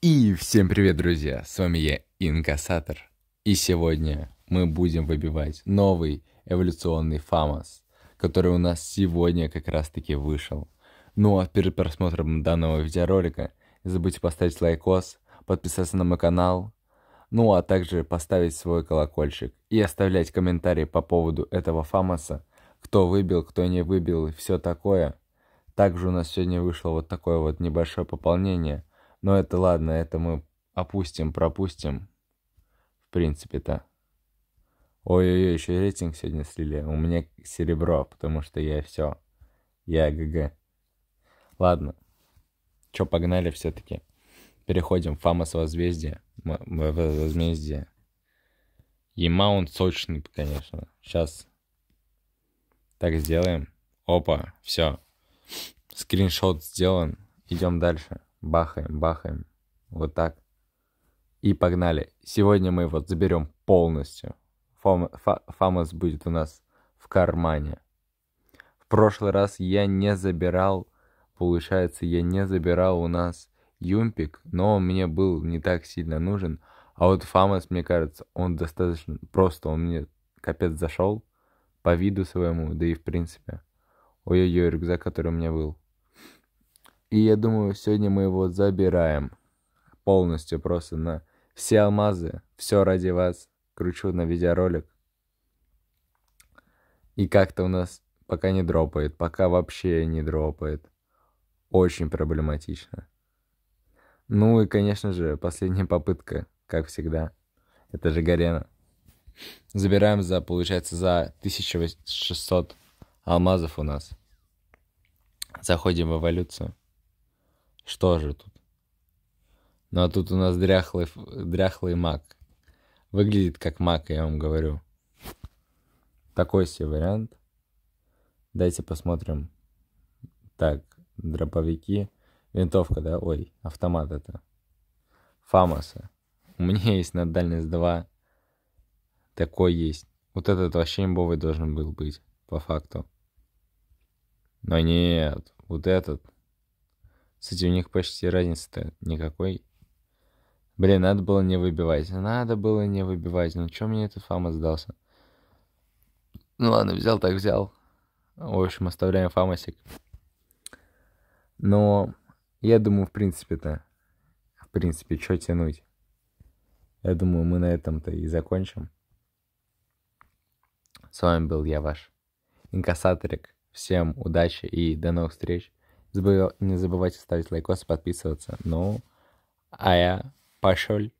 И всем привет, друзья! С вами я, Инкассатор. И сегодня мы будем выбивать новый эволюционный фамос, который у нас сегодня как раз-таки вышел. Ну а перед просмотром данного видеоролика не забудьте поставить лайкос, подписаться на мой канал, ну а также поставить свой колокольчик и оставлять комментарии по поводу этого фамоса, кто выбил, кто не выбил и все такое. Также у нас сегодня вышло вот такое вот небольшое пополнение – но это ладно, это мы опустим, пропустим. В принципе-то. Ой-ой-ой, еще рейтинг сегодня слили. У меня серебро, потому что я все. Я ГГ. Ладно. Че, погнали все-таки. Переходим. в фамос Фамас возмездие. Ема он сочный, конечно. Сейчас так сделаем. Опа, все. Скриншот сделан. Идем дальше бахаем, бахаем, вот так. И погнали. Сегодня мы вот заберем полностью. Фом, будет у нас в кармане. В прошлый раз я не забирал, получается, я не забирал у нас Юмпик, но он мне был не так сильно нужен. А вот Фамос, мне кажется, он достаточно просто, он мне капец зашел по виду своему, да и в принципе. Ой-ой-ой, рюкзак, который у меня был. И я думаю, сегодня мы его забираем. Полностью просто на все алмазы, все ради вас. Кручу на видеоролик. И как-то у нас пока не дропает, пока вообще не дропает. Очень проблематично. Ну и, конечно же, последняя попытка, как всегда. Это же Гарена. Забираем за, получается, за 1600 алмазов у нас. Заходим в эволюцию. Что же тут? Ну а тут у нас дряхлый, дряхлый маг. Выглядит как маг, я вам говорю. Такой себе вариант. Дайте посмотрим. Так, дроповики. Винтовка, да? Ой, автомат это. Фамоса. У меня есть на дальность 2. Такой есть. Вот этот вообще имбовый должен был быть, по факту. Но нет, вот этот кстати, у них почти разницы-то никакой. Блин, надо было не выбивать. Надо было не выбивать. Ну, чё мне этот фам сдался? Ну ладно, взял так взял. В общем, оставляем фамасик. Но я думаю, в принципе-то... В принципе, что тянуть? Я думаю, мы на этом-то и закончим. С вами был я, ваш инкассаторик. Всем удачи и до новых встреч. Не забывайте ставить лайкос, подписываться. Ну, а я пошел.